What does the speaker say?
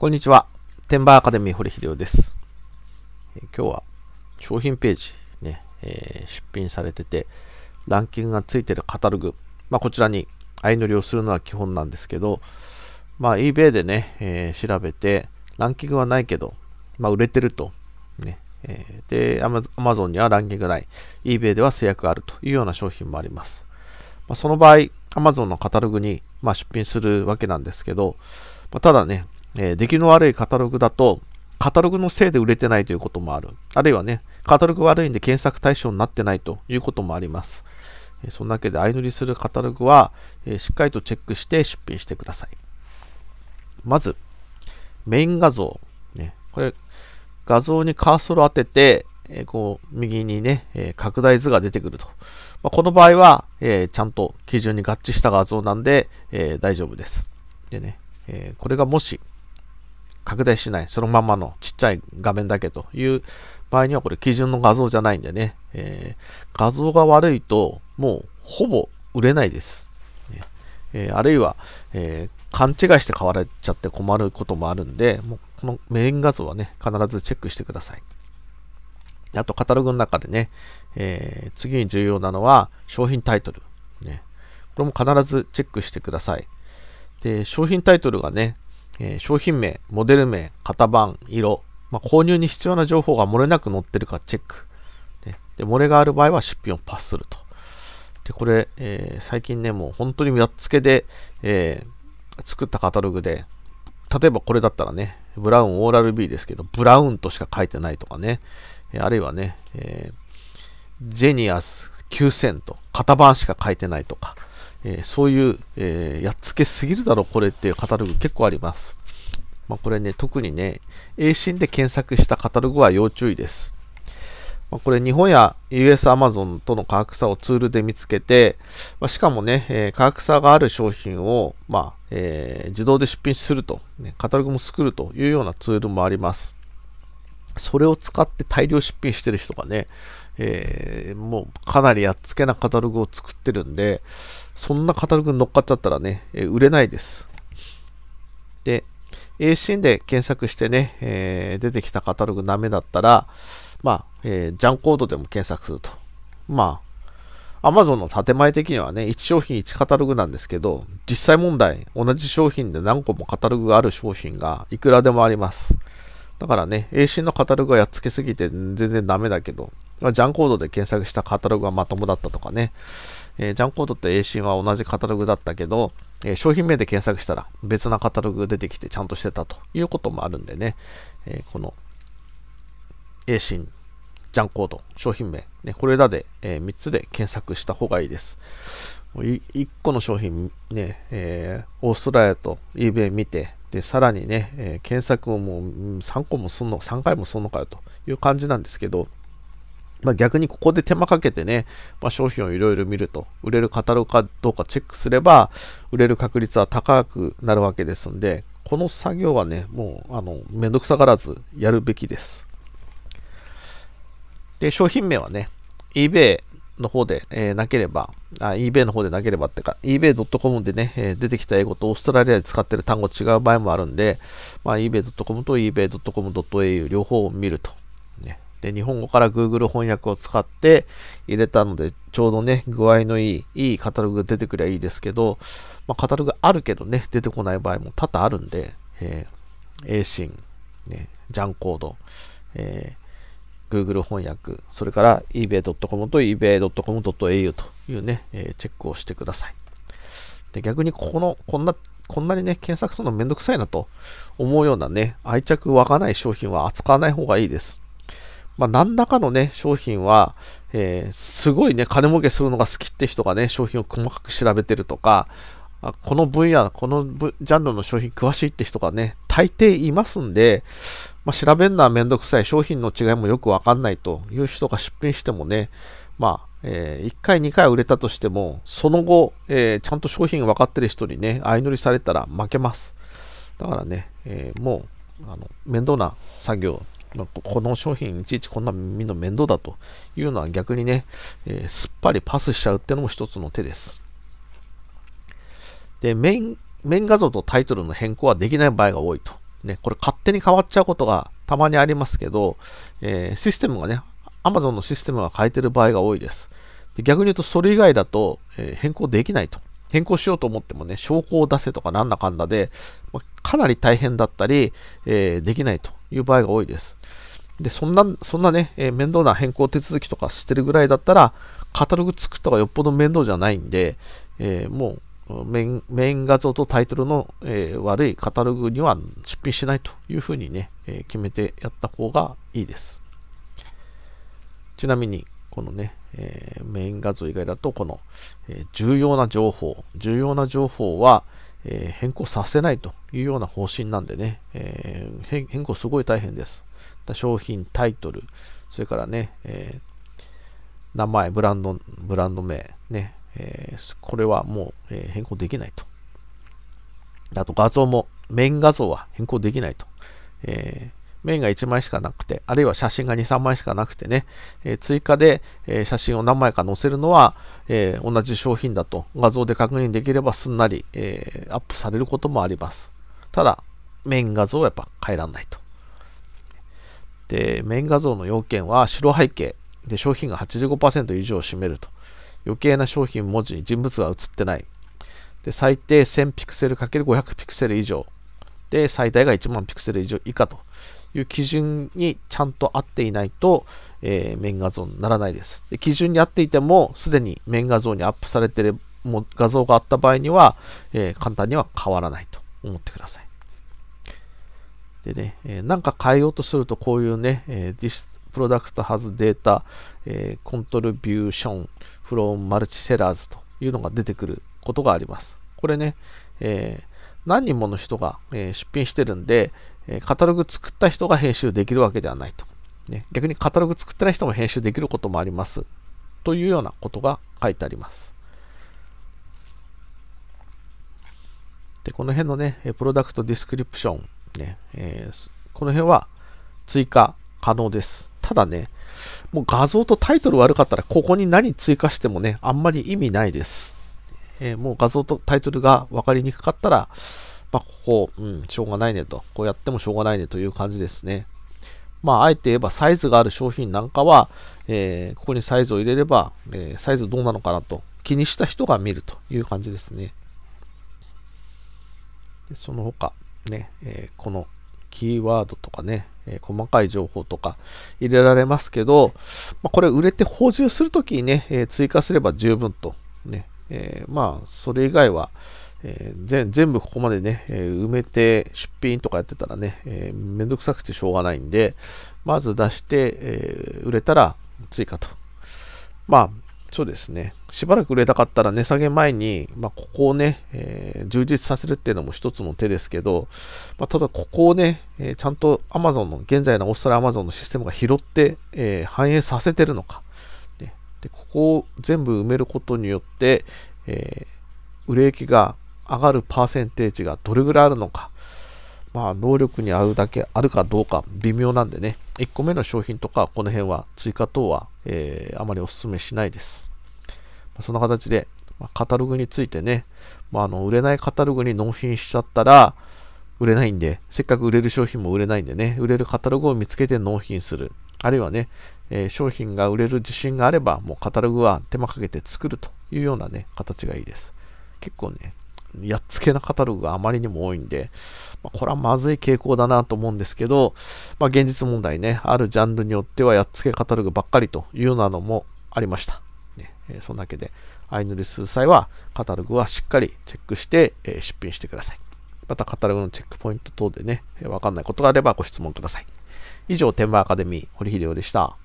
こんにちは。テンバーアカデミー堀秀夫です。今日は商品ページね、えー、出品されてて、ランキングがついてるカタログ。まあ、こちらに相乗りをするのは基本なんですけど、まあ、eBay でね、えー、調べて、ランキングはないけど、まあ、売れてると。ね。えー、で、Amazon にはランキングない。eBay では制約があるというような商品もあります。まあ、その場合、Amazon のカタログに、ま出品するわけなんですけど、まあ、ただね、えー、出来の悪いカタログだと、カタログのせいで売れてないということもある。あるいはね、カタログ悪いんで検索対象になってないということもあります。えそんなわけで相乗りするカタログは、えしっかりとチェックして出品してください。まず、メイン画像。ね、これ、画像にカーソルを当てて、えこう、右にね、え拡大図が出てくると。まあ、この場合は、えちゃんと基準に合致した画像なんで、え大丈夫です。でね、えこれがもし、拡大しない、そのままのちっちゃい画面だけという場合にはこれ基準の画像じゃないんでね、えー、画像が悪いともうほぼ売れないです。えー、あるいは、えー、勘違いして買われちゃって困ることもあるんで、もうこのメイン画像はね、必ずチェックしてください。あと、カタログの中でね、え次に重要なのは商品タイトル。ね、これも必ずチェックしてください。で、商品タイトルがね、え商品名、モデル名、型番、色、まあ、購入に必要な情報が漏れなく載ってるかチェック。ね、で漏れがある場合は出品をパスすると。で、これ、えー、最近ね、もう本当にやっつけで、えー、作ったカタログで、例えばこれだったらね、ブラウンオーラル B ですけど、ブラウンとしか書いてないとかね、あるいはね、えー、ジェニアス9000と型番しか書いてないとか、えー、そういう、えー、やっつけすぎるだろ、これっていうカタログ結構あります。まあ、これね、特にね、A 芯で検索したカタログは要注意です。まあ、これ日本や US アマゾンとの価格差をツールで見つけて、まあ、しかもね、えー、価格差がある商品を、まあ、えー、自動で出品すると、ね、カタログも作るというようなツールもあります。それを使って大量出品してる人がね、えー、もうかなりやっつけなカタログを作ってるんで、そんなカタログに乗っかっちゃったらね、えー、売れないです。で、a c で検索してね、えー、出てきたカタログダメだったら、まあ、えー、ジャンコードでも検索すると。まあ、Amazon の建前的にはね、1商品1カタログなんですけど、実際問題、同じ商品で何個もカタログがある商品がいくらでもあります。だからね、AC のカタログはやっつけすぎて全然ダメだけど、ジャンコードで検索したカタログはまともだったとかね、えー、ジャンコードと AC は同じカタログだったけど、えー、商品名で検索したら別なカタログが出てきてちゃんとしてたということもあるんでね、えー、この AC、ジャンコード、商品名、ね、これらで、え3つで検索した方がいいです。1個の商品ね、えー、オーストラリアと eBay 見て、で、さらにね、えー、検索をもう3個もすんの、3回もすんのかよという感じなんですけど、まあ、逆にここで手間かけてね、まあ、商品をいろいろ見ると、売れるカタログかどうかチェックすれば、売れる確率は高くなるわけですんで、この作業はね、もう、あの、めんどくさがらずやるべきです。で、商品名はね、eBay の方で、えー、なければあ、eBay の方でなければってか、eBay.com でね、えー、出てきた英語とオーストラリアで使ってる単語違う場合もあるんで、まあ、eBay.com と eBay.com.au 両方を見ると、ね。で、日本語から Google 翻訳を使って入れたので、ちょうどね、具合のいい、いいカタログが出てくりゃいいですけど、まあ、カタログあるけどね、出てこない場合も多々あるんで、えー、A シン、ね、ジャンコード、えー Google 翻訳、それから ebay.com と ebay.com.au というね、えー、チェックをしてください。で逆にこの、こんな、こんなにね、検索するのめんどくさいなと思うようなね、愛着湧かない商品は扱わない方がいいです。まあ、何らかのね、商品は、えー、すごいね、金儲けするのが好きって人がね、商品を細かく調べてるとか、あこの分野、このジャンルの商品詳しいって人がね、大抵いますんで、まあ、調べるのはめんどくさい、商品の違いもよくわかんないという人が出品してもね、まあ、えー、1回2回売れたとしても、その後、えー、ちゃんと商品分かってる人にね、相乗りされたら負けます。だからね、えー、もう、あの、面倒な作業、この商品いちいちこんなみんな面倒だというのは逆にね、えすっぱりパスしちゃうっていうのも一つの手です。で、メイン、メイン画像とタイトルの変更はできない場合が多いと。ね、これ勝手に変わっちゃうことがたまにありますけど、えー、システムがね、Amazon のシステムが変えてる場合が多いです。で逆に言うと、それ以外だと、えー、変更できないと。変更しようと思ってもね、証拠を出せとかなんだかんだで、まあ、かなり大変だったり、えー、できないという場合が多いです。で、そんな、そんなね、えー、面倒な変更手続きとかしてるぐらいだったら、カタログ作ったかがよっぽど面倒じゃないんで、えー、もうメイン画像とタイトルの、えー、悪いカタログには出品しないというふうにね、えー、決めてやった方がいいです。ちなみに、このね、えー、メイン画像以外だと、この、え重要な情報、重要な情報は、え変更させないというような方針なんでね、え変更すごい大変です。商品、タイトル、それからね、え名前、ブランド、ブランド名、ね、えー、これはもう、えー、変更できないと。あと画像も、メイン画像は変更できないと。えー面が1枚しかなくて、あるいは写真が2、3枚しかなくてね、えー、追加で、えー、写真を何枚か載せるのは、えー、同じ商品だと画像で確認できればすんなり、えアップされることもあります。ただ、メイン画像はやっぱ変えらんないと。で、メイン画像の要件は白背景で商品が85%以上を占めると。余計な商品、文字、に人物が映ってない。で、最低1000ピクセル ×500 ピクセル以上。で、最大が1万ピクセル以上以下という基準にちゃんと合っていないと、えー、面画像にならないです。で基準に合っていても、すでに面画像にアップされている画像があった場合には、えー、簡単には変わらないと思ってください。でね、えー、なんか変えようとすると、こういうね、えー、ディスプロダクトハズデータ、えコントリビューション、フローマルチセラーズというのが出てくることがあります。これね、えー、何人もの人が、え出品してるんで、えカタログ作った人が編集できるわけではないと。ね、逆にカタログ作ってない人も編集できることもあります。というようなことが書いてあります。で、この辺のね、プロダクトディスクリプション、ねえー、この辺は追加可能です。ただね、もう画像とタイトル悪かったら、ここに何追加してもね、あんまり意味ないです。えー、もう画像とタイトルが分かりにくかったら、まあ、ここ、うん、しょうがないねと、こうやってもしょうがないねという感じですね。まあ、あえて言えばサイズがある商品なんかは、えー、ここにサイズを入れれば、えー、サイズどうなのかなと気にした人が見るという感じですね。でその他、ね、えー、このキーワードとかね、えー、細かい情報とか入れられますけど、まあ、これ売れて補充するときにね、えー、追加すれば十分と、ね、えー、まあ、それ以外は、えー、全部ここまでね、えー、埋めて出品とかやってたらね、えー、めんどくさくてしょうがないんで、まず出して、えー、売れたら追加と。まあ、そうですね。しばらく売れたかったら値下げ前に、まあ、ここをね、えー、充実させるっていうのも一つの手ですけど、まあ、ただここをね、えー、ちゃんと Amazon の、現在のオーストラリア Amazon のシステムが拾って、えー、反映させてるのか、ね。で、ここを全部埋めることによって、え売れ行きが上がるパーセンテージがどれぐらいあるのか。まあ、能力に合うだけあるかどうか微妙なんでね、1個目の商品とか、この辺は追加等は、えー、あまりお勧めしないです。そんな形で、まカタログについてね、まあ、あの売れないカタログに納品しちゃったら、売れないんで、せっかく売れる商品も売れないんでね、売れるカタログを見つけて納品する。あるいはね、えー、商品が売れる自信があれば、もうカタログは手間かけて作るというようなね、形がいいです。結構ね、やっつけなカタログがあまりにも多いんで、まあ、これはまずい傾向だなと思うんですけど、まあ、現実問題ね、あるジャンルによってはやっつけカタログばっかりというようなのもありました。えー、そんだけで、アイヌリス際はカタログはしっかりチェックして、えー、出品してください。またカタログのチェックポイント等でね、わ、えー、かんないことがあればご質問ください。以上、天馬アカデミー、堀秀夫でした。